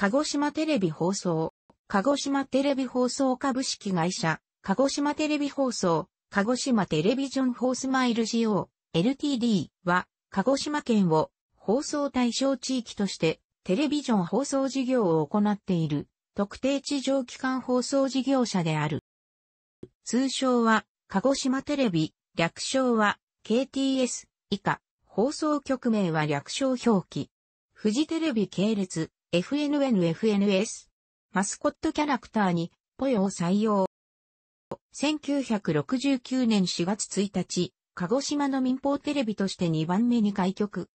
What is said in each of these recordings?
鹿児島テレビ放送、鹿児島テレビ放送株式会社、鹿児島テレビ放送、鹿児島テレビジョンホースマイル GO、LTD は、鹿児島県を放送対象地域として、テレビジョン放送事業を行っている、特定地上機関放送事業者である。通称は、鹿児島テレビ、略称は、KTS、以下、放送局名は略称表記。富士テレビ系列、FNNFNS。マスコットキャラクターに、ポヨを採用。1969年4月1日、鹿児島の民放テレビとして2番目に開局。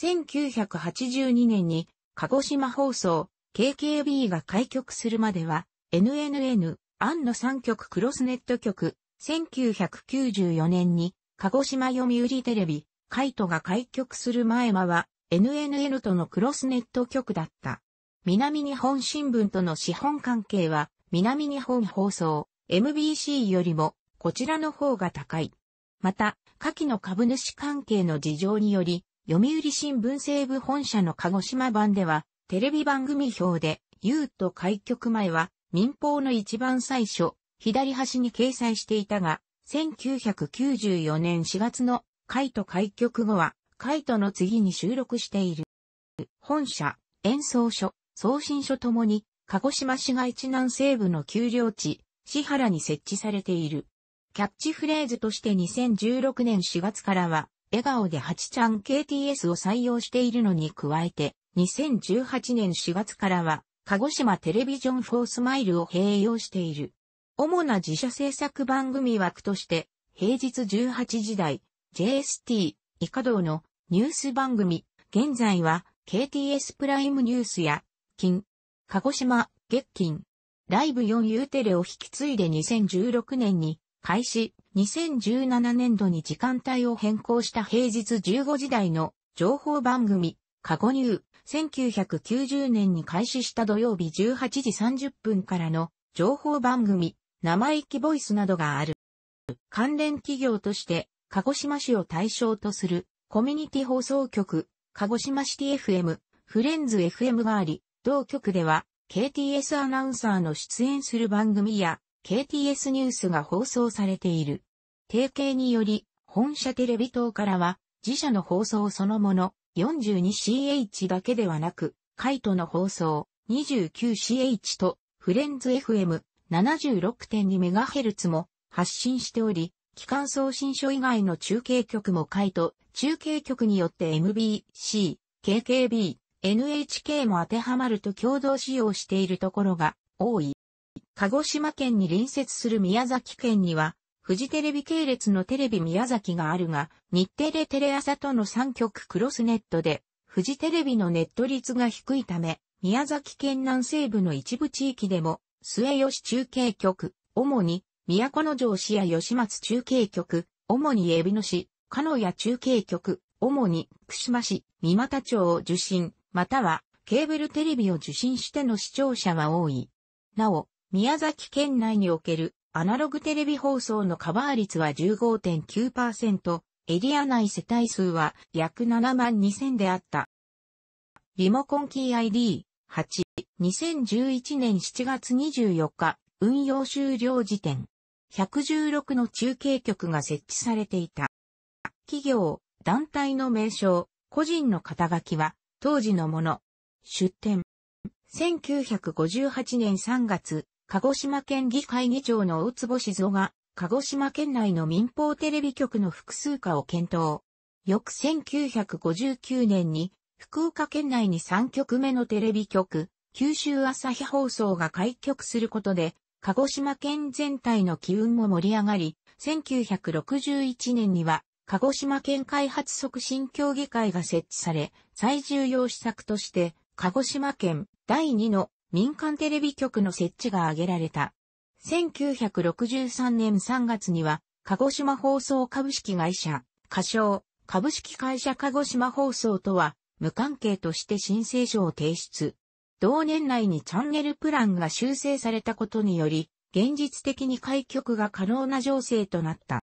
1982年に、鹿児島放送、KKB が開局するまでは、NNN、アンの3局クロスネット局、1994年に、鹿児島読売テレビ、カイトが開局する前間は、NNN とのクロスネット局だった。南日本新聞との資本関係は、南日本放送、MBC よりも、こちらの方が高い。また、下記の株主関係の事情により、読売新聞西部本社の鹿児島版では、テレビ番組表で、ユーと開局前は、民放の一番最初、左端に掲載していたが、1994年4月の会と開局後は、カイトの次に収録している。本社、演奏所、送信所ともに、鹿児島市街地南西部の丘陵地、市原に設置されている。キャッチフレーズとして2016年4月からは、笑顔で8ちゃん KTS を採用しているのに加えて、2018年4月からは、鹿児島テレビジョン4スマイルを併用している。主な自社制作番組枠として、平日18時台、JST、カド道のニュース番組、現在は KTS プライムニュースや、金、鹿児島、月金、ライブ4ユーテレを引き継いで2016年に開始、2017年度に時間帯を変更した平日15時台の情報番組、カゴニュー、1990年に開始した土曜日18時30分からの情報番組、生意気ボイスなどがある。関連企業として、鹿児島市を対象とするコミュニティ放送局、鹿児島シティ FM、フレンズ FM があり、同局では KTS アナウンサーの出演する番組や KTS ニュースが放送されている。提携により、本社テレビ塔からは、自社の放送そのもの、42CH だけではなく、カイトの放送、29CH と、フレンズ FM、76.2MHz も発信しており、機関送信所以外の中継局も下位と、中継局によって MBC、KKB、NHK も当てはまると共同使用しているところが多い。鹿児島県に隣接する宮崎県には、フジテレビ系列のテレビ宮崎があるが、日テレテレ朝との3局クロスネットで、フジテレビのネット率が低いため、宮崎県南西部の一部地域でも、末吉中継局、主に都城市や吉松中継局、主に海老野市、かのや中継局、主に福島市、三股町を受信、またはケーブルテレビを受信しての視聴者は多い。なお、宮崎県内におけるアナログテレビ放送のカバー率は15.9%、エリア内世帯数は約7万2000であった。リモコンキー ID8、2011年7月24日、運用終了時点。116の中継局が設置されていた。企業、団体の名称、個人の肩書きは当時のもの。出展。1958年3月、鹿児島県議会議長の大坪静夫が、鹿児島県内の民放テレビ局の複数化を検討。翌1959年に、福岡県内に3局目のテレビ局、九州朝日放送が開局することで、鹿児島県全体の機運も盛り上がり、1961年には、鹿児島県開発促進協議会が設置され、最重要施策として、鹿児島県第2の民間テレビ局の設置が挙げられた。1963年3月には、鹿児島放送株式会社、仮称、株式会社鹿児島放送とは、無関係として申請書を提出。同年内にチャンネルプランが修正されたことにより、現実的に開局が可能な情勢となった。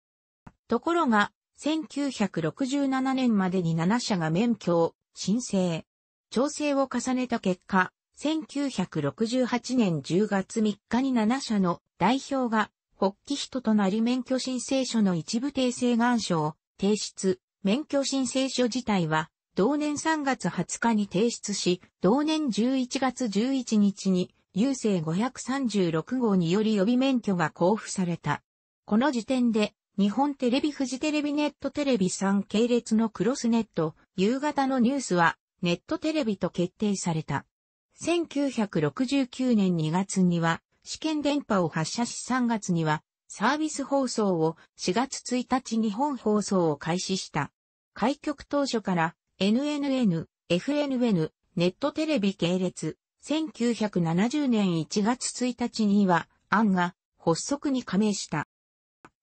ところが、1967年までに7社が免許を申請。調整を重ねた結果、1968年10月3日に7社の代表が発起人となり免許申請書の一部訂正願書を提出。免許申請書自体は同年3月20日に提出し、同年11月11日に、郵政536号により予備免許が交付された。この時点で、日本テレビ富士テレビネットテレビ3系列のクロスネット、夕方のニュースは、ネットテレビと決定された。1969年2月には、試験電波を発射し3月には、サービス放送を4月1日日本放送を開始した。開局当初から NNN、FNN、ネットテレビ系列、1970年1月1日には、アンが発足に加盟した。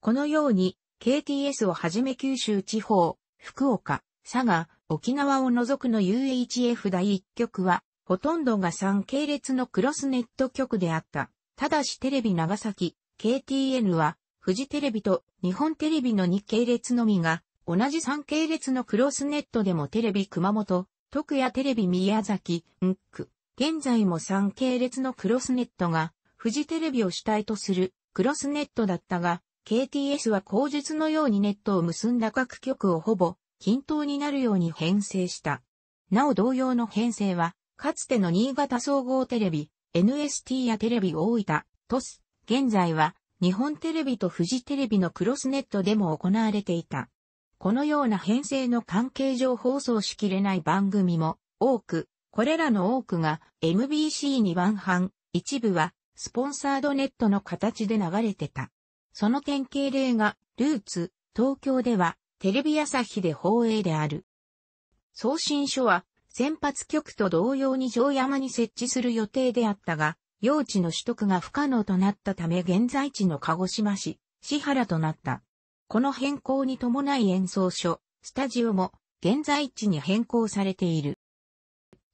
このように、KTS をはじめ九州地方、福岡、佐賀、沖縄を除くの UHF 第1局は、ほとんどが3系列のクロスネット局であった。ただしテレビ長崎、KTN は、富士テレビと日本テレビの2系列のみが同じ3系列のクロスネットでもテレビ熊本、徳谷テレビ宮崎、んっく。現在も3系列のクロスネットが、フジテレビを主体とするクロスネットだったが、KTS は口述のようにネットを結んだ各局をほぼ均等になるように編成した。なお同様の編成は、かつての新潟総合テレビ、NST やテレビ大分、トス、現在は日本テレビとフジテレビのクロスネットでも行われていた。このような編成の関係上放送しきれない番組も多く、これらの多くが m b c に版半、一部はスポンサードネットの形で流れてた。その典型例が、ルーツ、東京では、テレビ朝日で放映である。送信所は、先発局と同様に城山に設置する予定であったが、用地の取得が不可能となったため現在地の鹿児島市、市原となった。この変更に伴い演奏所、スタジオも現在地に変更されている。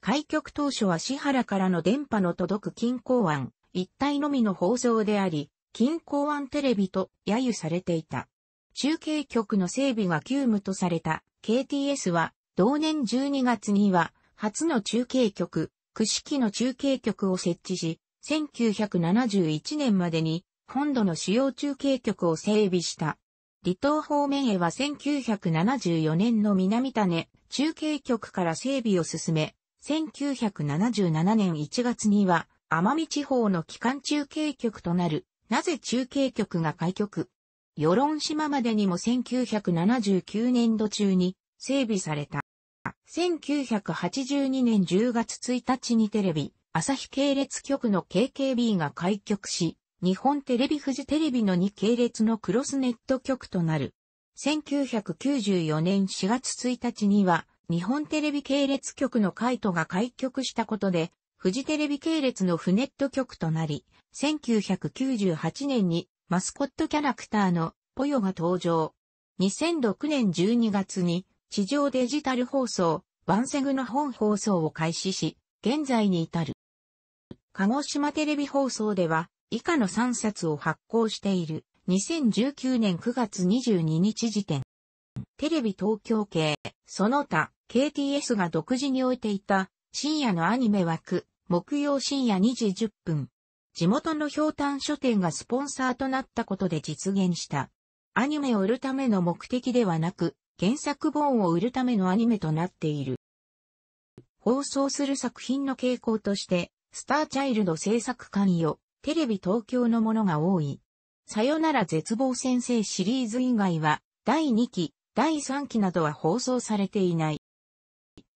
開局当初は市原からの電波の届く近郊湾一体のみの放送であり、近郊湾テレビと揶揄されていた。中継局の整備が急務とされた KTS は同年12月には初の中継局、串木の中継局を設置し、1971年までに本土の主要中継局を整備した。離島方面へは1974年の南種中継局から整備を進め、1977年1月には奄美地方の機関中継局となる、なぜ中継局が開局。与論島までにも1979年度中に整備された。1982年10月1日にテレビ、朝日系列局の KKB が開局し、日本テレビ富士テレビの2系列のクロスネット局となる。1994年4月1日には、日本テレビ系列局のカイトが開局したことで、富士テレビ系列のフネット局となり、1998年にマスコットキャラクターのポヨが登場。2006年12月に地上デジタル放送、ワンセグの本放送を開始し、現在に至る。鹿児島テレビ放送では、以下の3冊を発行している。2019年9月22日時点。テレビ東京系、その他、KTS が独自に置いていた、深夜のアニメ枠、木曜深夜2時10分。地元の氷炭書店がスポンサーとなったことで実現した。アニメを売るための目的ではなく、原作本を売るためのアニメとなっている。放送する作品の傾向として、スターチャイルド制作関与、テレビ東京のものが多い。さよなら絶望先生シリーズ以外は、第2期、第3期などは放送されていない。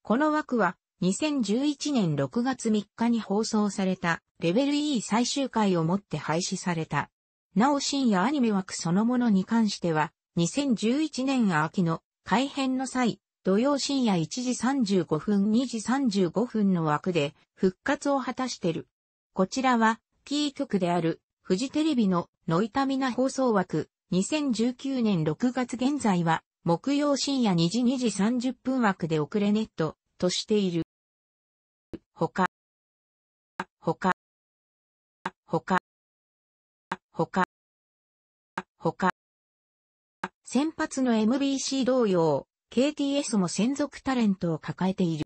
この枠は、2011年6月3日に放送された、レベル E 最終回をもって廃止された。なお深夜アニメ枠そのものに関しては、2011年秋の改編の際、土曜深夜1時35分2時35分の枠で復活を果たしてる。こちらはキー局である、フジテレビのノイタミナ放送枠、2019年6月現在は、木曜深夜2時2時30分枠で遅れネットとしている。ほか、ほか、ほか、ほか、ほか。先発の MBC 同様、KTS も専属タレントを抱えている。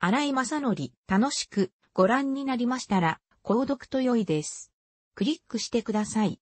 荒井正則、楽しくご覧になりましたら、購読と良いです。クリックしてください。